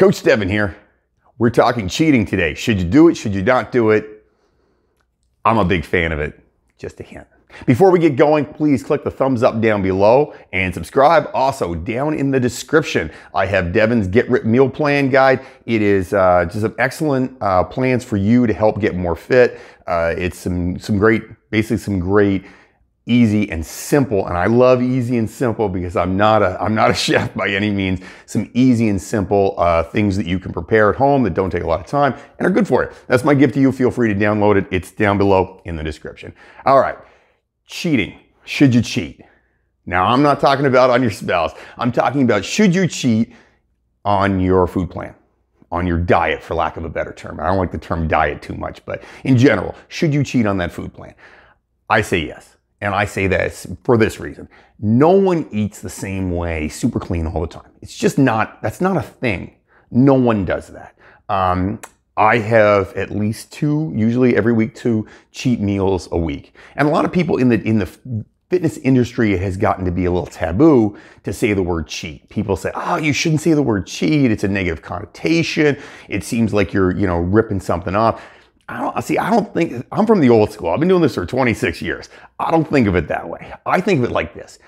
Coach Devin here. We're talking cheating today. Should you do it? Should you not do it? I'm a big fan of it. Just a hint. Before we get going, please click the thumbs up down below and subscribe. Also, down in the description, I have Devin's Get Ripped Meal Plan Guide. It is uh, just some excellent uh, plans for you to help get more fit. Uh, it's some some great, basically some great easy and simple. And I love easy and simple because I'm not a, I'm not a chef by any means. Some easy and simple uh, things that you can prepare at home that don't take a lot of time and are good for you. That's my gift to you. Feel free to download it. It's down below in the description. All right. Cheating. Should you cheat? Now I'm not talking about on your spouse. I'm talking about should you cheat on your food plan? on your diet, for lack of a better term. I don't like the term diet too much, but in general, should you cheat on that food plan? I say yes. And I say this for this reason. No one eats the same way, super clean all the time. It's just not, that's not a thing. No one does that. Um, I have at least two, usually every week, two cheat meals a week. And a lot of people in the, in the fitness industry, it has gotten to be a little taboo to say the word cheat. People say, oh, you shouldn't say the word cheat. It's a negative connotation. It seems like you're, you know, ripping something off I don't see. I don't think I'm from the old school. I've been doing this for 26 years. I don't think of it that way. I think of it like this: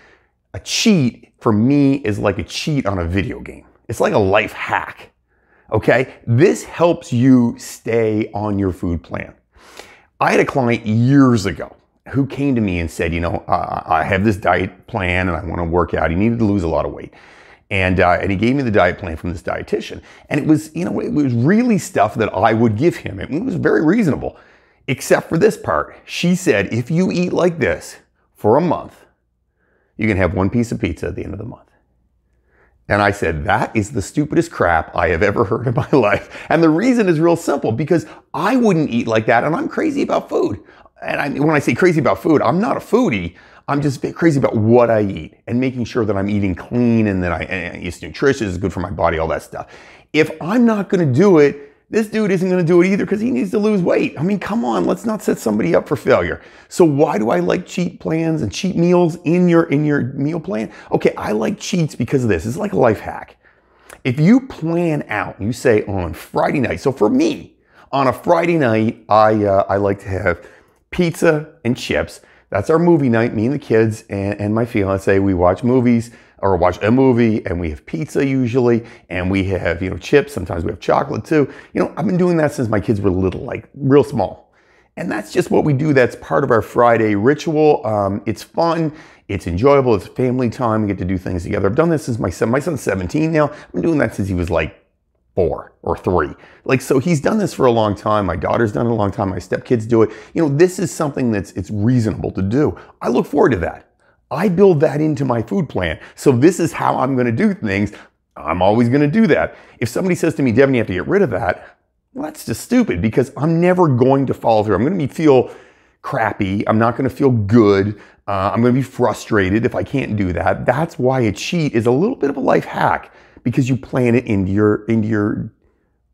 a cheat for me is like a cheat on a video game. It's like a life hack. Okay, this helps you stay on your food plan. I had a client years ago who came to me and said, you know, I have this diet plan and I want to work out. He needed to lose a lot of weight. And, uh, and he gave me the diet plan from this dietitian. And it was, you know, it was really stuff that I would give him. It was very reasonable, except for this part. She said, if you eat like this for a month, you can have one piece of pizza at the end of the month. And I said, that is the stupidest crap I have ever heard in my life. And the reason is real simple because I wouldn't eat like that and I'm crazy about food and I, when I say crazy about food, I'm not a foodie. I'm just crazy about what I eat and making sure that I'm eating clean and that I and it's nutritious, it's good for my body, all that stuff. If I'm not going to do it, this dude isn't going to do it either because he needs to lose weight. I mean, come on, let's not set somebody up for failure. So why do I like cheat plans and cheat meals in your in your meal plan? Okay, I like cheats because of this. It's like a life hack. If you plan out, you say on Friday night. So for me, on a Friday night, I uh, I like to have pizza and chips. That's our movie night. Me and the kids and, and my fiance, we watch movies or watch a movie and we have pizza usually and we have, you know, chips. Sometimes we have chocolate too. You know, I've been doing that since my kids were little, like real small. And that's just what we do. That's part of our Friday ritual. Um, it's fun. It's enjoyable. It's family time. We get to do things together. I've done this since my son. My son's 17 now. I've been doing that since he was like four or three. Like, so he's done this for a long time. My daughter's done it a long time. My stepkids do it. You know, this is something that's, it's reasonable to do. I look forward to that. I build that into my food plan. So this is how I'm going to do things. I'm always going to do that. If somebody says to me, Devin, you have to get rid of that. Well, that's just stupid because I'm never going to follow through. I'm going to be, feel crappy. I'm not going to feel good. Uh, I'm going to be frustrated if I can't do that. That's why a cheat is a little bit of a life hack because you plan it into your, into your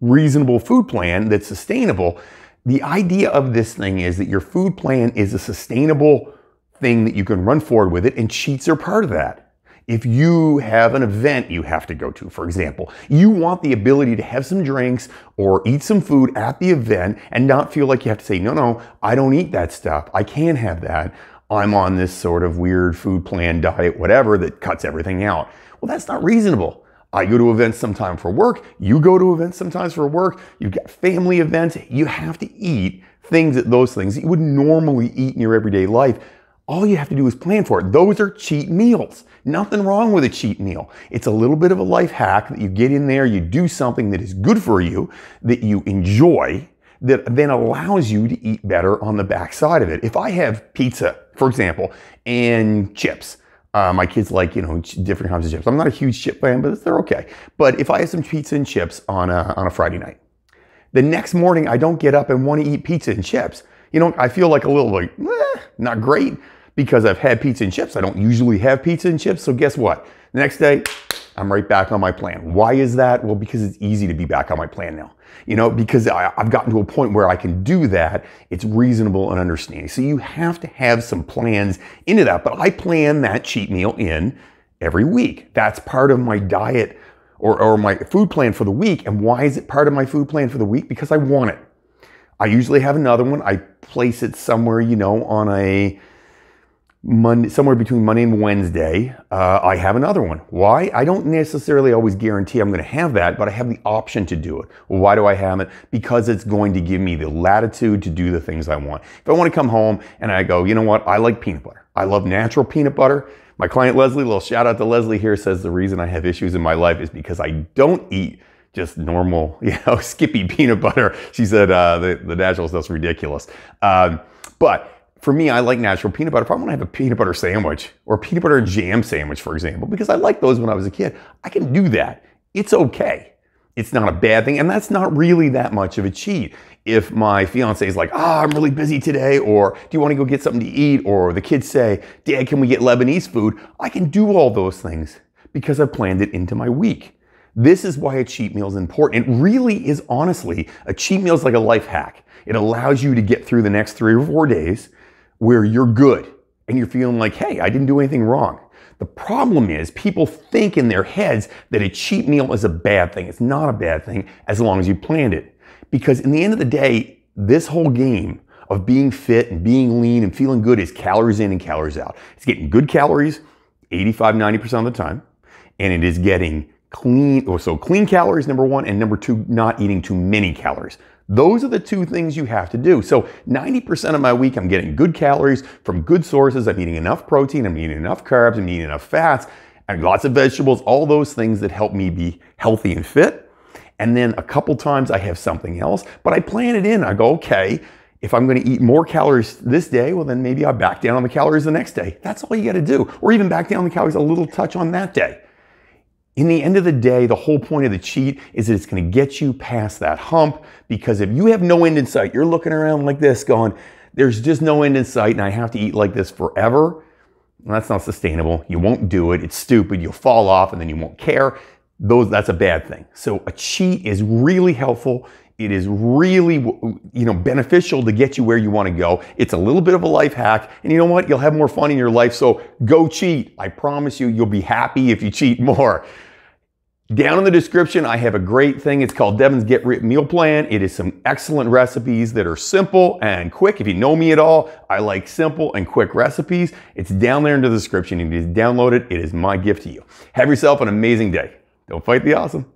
reasonable food plan that's sustainable. The idea of this thing is that your food plan is a sustainable thing that you can run forward with it, and cheats are part of that. If you have an event you have to go to, for example, you want the ability to have some drinks or eat some food at the event and not feel like you have to say, no, no, I don't eat that stuff. I can't have that. I'm on this sort of weird food plan diet, whatever, that cuts everything out. Well, that's not reasonable. I go to events sometimes for work. You go to events sometimes for work. You've got family events. You have to eat things at those things that you would normally eat in your everyday life. All you have to do is plan for it. Those are cheat meals. Nothing wrong with a cheat meal. It's a little bit of a life hack that you get in there, you do something that is good for you, that you enjoy, that then allows you to eat better on the backside of it. If I have pizza, for example, and chips, uh, my kids like, you know, different kinds of chips. I'm not a huge chip fan, but they're okay. But if I have some pizza and chips on a, on a Friday night, the next morning I don't get up and want to eat pizza and chips. You know, I feel like a little like, eh, not great because I've had pizza and chips. I don't usually have pizza and chips. So guess what? The next day, I'm right back on my plan. Why is that? Well, because it's easy to be back on my plan now. You know, because I, have gotten to a point where I can do that. It's reasonable and understanding. So you have to have some plans into that. But I plan that cheat meal in every week. That's part of my diet or, or my food plan for the week. And why is it part of my food plan for the week? Because I want it. I usually have another one. I place it somewhere, you know, on a Monday, somewhere between Monday and Wednesday, uh, I have another one. Why? I don't necessarily always guarantee I'm going to have that, but I have the option to do it. why do I have it? Because it's going to give me the latitude to do the things I want. If I want to come home and I go, you know what? I like peanut butter. I love natural peanut butter. My client Leslie, little shout out to Leslie here, says the reason I have issues in my life is because I don't eat just normal, you know, Skippy peanut butter. She said uh, the, the natural stuff's ridiculous. Um, but for me, I like natural peanut butter. If I want to have a peanut butter sandwich or a peanut butter jam sandwich, for example, because I liked those when I was a kid, I can do that. It's okay. It's not a bad thing. And that's not really that much of a cheat. If my fiance is like, ah, oh, I'm really busy today, or do you want to go get something to eat? Or the kids say, Dad, can we get Lebanese food? I can do all those things because I've planned it into my week. This is why a cheat meal is important. It really is honestly, a cheat meal is like a life hack. It allows you to get through the next three or four days where you're good and you're feeling like, hey, I didn't do anything wrong. The problem is people think in their heads that a cheat meal is a bad thing. It's not a bad thing as long as you planned it. Because in the end of the day, this whole game of being fit and being lean and feeling good is calories in and calories out. It's getting good calories 85, 90% of the time. And it is getting clean, so clean calories, number one, and number two, not eating too many calories. Those are the two things you have to do. So 90% of my week, I'm getting good calories from good sources. I'm eating enough protein. I'm eating enough carbs. I'm eating enough fats and lots of vegetables, all those things that help me be healthy and fit. And then a couple times I have something else, but I plan it in. I go, okay, if I'm going to eat more calories this day, well, then maybe I back down on the calories the next day. That's all you got to do. Or even back down the calories a little touch on that day. In the end of the day, the whole point of the cheat is that it's gonna get you past that hump because if you have no end in sight, you're looking around like this going, there's just no end in sight and I have to eat like this forever. Well, that's not sustainable. You won't do it. It's stupid. You'll fall off and then you won't care. Those, that's a bad thing. So a cheat is really helpful. It is really, you know, beneficial to get you where you want to go. It's a little bit of a life hack. And you know what? You'll have more fun in your life. So go cheat. I promise you, you'll be happy if you cheat more. Down in the description, I have a great thing. It's called Devin's Get Rich Meal Plan. It is some excellent recipes that are simple and quick. If you know me at all, I like simple and quick recipes. It's down there in the description. If you download it, it is my gift to you. Have yourself an amazing day. Don't fight the awesome.